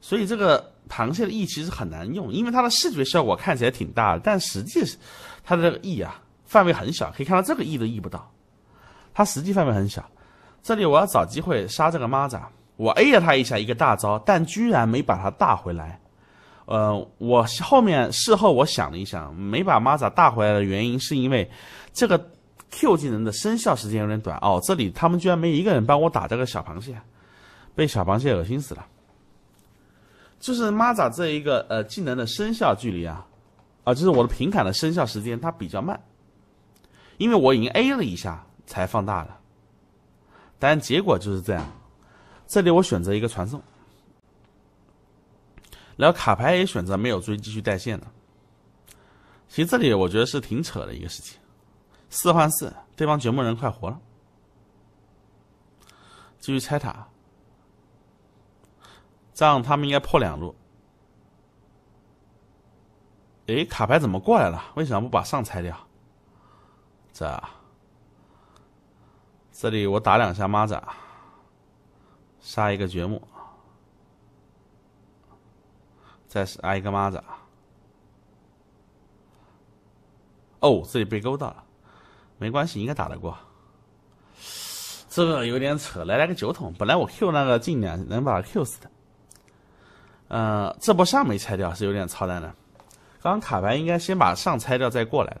所以这个螃蟹的 E 其实很难用，因为它的视觉效果看起来挺大的，但实际它的这个 E 啊范围很小。可以看到这个 E 都 E 不到，它实际范围很小。这里我要找机会杀这个蚂蚱。我 A 了他一下，一个大招，但居然没把他大回来。呃，我后面事后我想了一想，没把马扎大回来的原因是因为这个 Q 技能的生效时间有点短。哦，这里他们居然没一个人帮我打这个小螃蟹，被小螃蟹恶心死了。就是马扎这一个呃技能的生效距离啊，啊，就是我的平砍的生效时间它比较慢，因为我已经 A 了一下才放大的，但结果就是这样。这里我选择一个传送，然后卡牌也选择没有追，继续带线的。其实这里我觉得是挺扯的一个事情，四换四，这帮掘墓人快活了，继续拆塔，这样他们应该破两路。哎，卡牌怎么过来了？为什么不把上拆掉？这，这里我打两下蚂蚱。杀一个掘墓，再是挨一个蚂蚱。哦，这里被勾到了，没关系，应该打得过。这个有点扯，来来个酒桶，本来我 Q 那个近两能把他 Q 死的。呃，这波上没拆掉是有点操蛋的。刚刚卡牌应该先把上拆掉再过来的。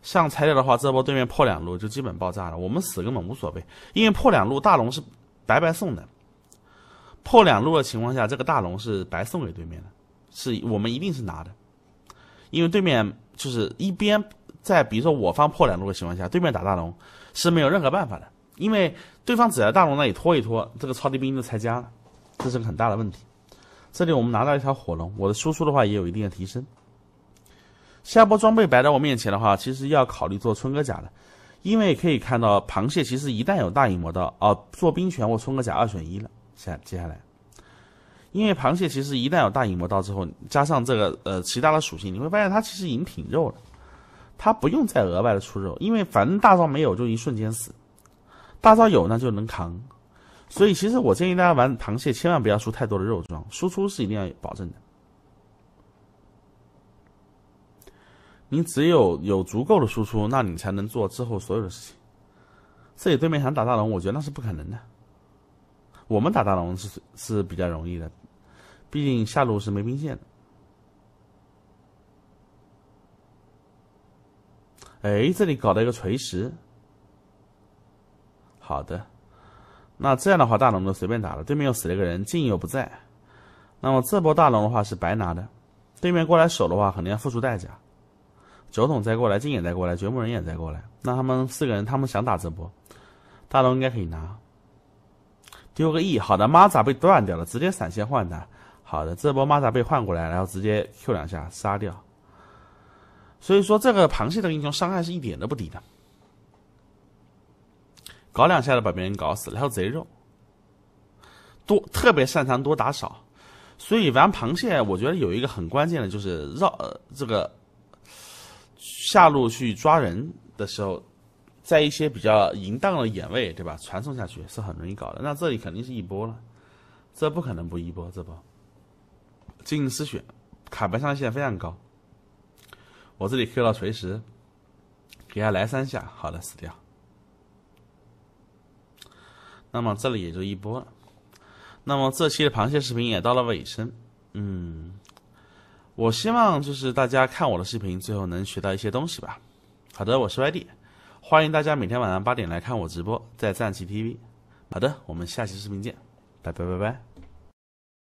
上拆掉的话，这波对面破两路就基本爆炸了，我们死根本无所谓，因为破两路大龙是。白白送的，破两路的情况下，这个大龙是白送给对面的，是我们一定是拿的，因为对面就是一边在，比如说我方破两路的情况下，对面打大龙是没有任何办法的，因为对方只要在大龙那里拖一拖，这个超低兵就拆家了，这是个很大的问题。这里我们拿到一条火龙，我的输出的话也有一定的提升。下波装备摆在我面前的话，其实要考虑做春哥甲的。因为可以看到，螃蟹其实一旦有大影魔刀，啊，做冰拳或冲个甲二选一了。下接下来，因为螃蟹其实一旦有大影魔刀之后，加上这个呃其他的属性，你会发现它其实已经挺肉了。它不用再额外的出肉，因为反正大招没有就一瞬间死，大招有那就能扛。所以其实我建议大家玩螃蟹千万不要出太多的肉装，输出是一定要保证的。你只有有足够的输出，那你才能做之后所有的事情。这里对面想打大龙，我觉得那是不可能的。我们打大龙是是比较容易的，毕竟下路是没兵线的。哎，这里搞了一个锤石。好的，那这样的话大龙就随便打了。对面又死了一个人，镜又不在，那么这波大龙的话是白拿的。对面过来守的话，肯定要付出代价。酒桶再过来，金也再过来，掘墓人也再过来。那他们四个人，他们想打这波，大龙应该可以拿。丢个 E，好的，蚂蚱被断掉了，直接闪现换的。好的，这波蚂蚱被换过来，然后直接 Q 两下杀掉。所以说，这个螃蟹这个英雄伤害是一点都不低的，搞两下就把别人搞死，然后贼肉，多特别擅长多打少。所以玩螃蟹，我觉得有一个很关键的就是绕呃这个。下路去抓人的时候，在一些比较淫荡的眼位，对吧？传送下去是很容易搞的。那这里肯定是一波了，这不可能不一波，这不，近失血，卡牌上限非常高。我这里 Q 到锤石，给他来三下，好的死掉。那么这里也就一波了。那么这期的螃蟹视频也到了尾声，嗯。我希望就是大家看我的视频，最后能学到一些东西吧。好的，我是 YD，欢迎大家每天晚上八点来看我直播，在赞奇 TV。好的，我们下期视频见，拜拜拜拜。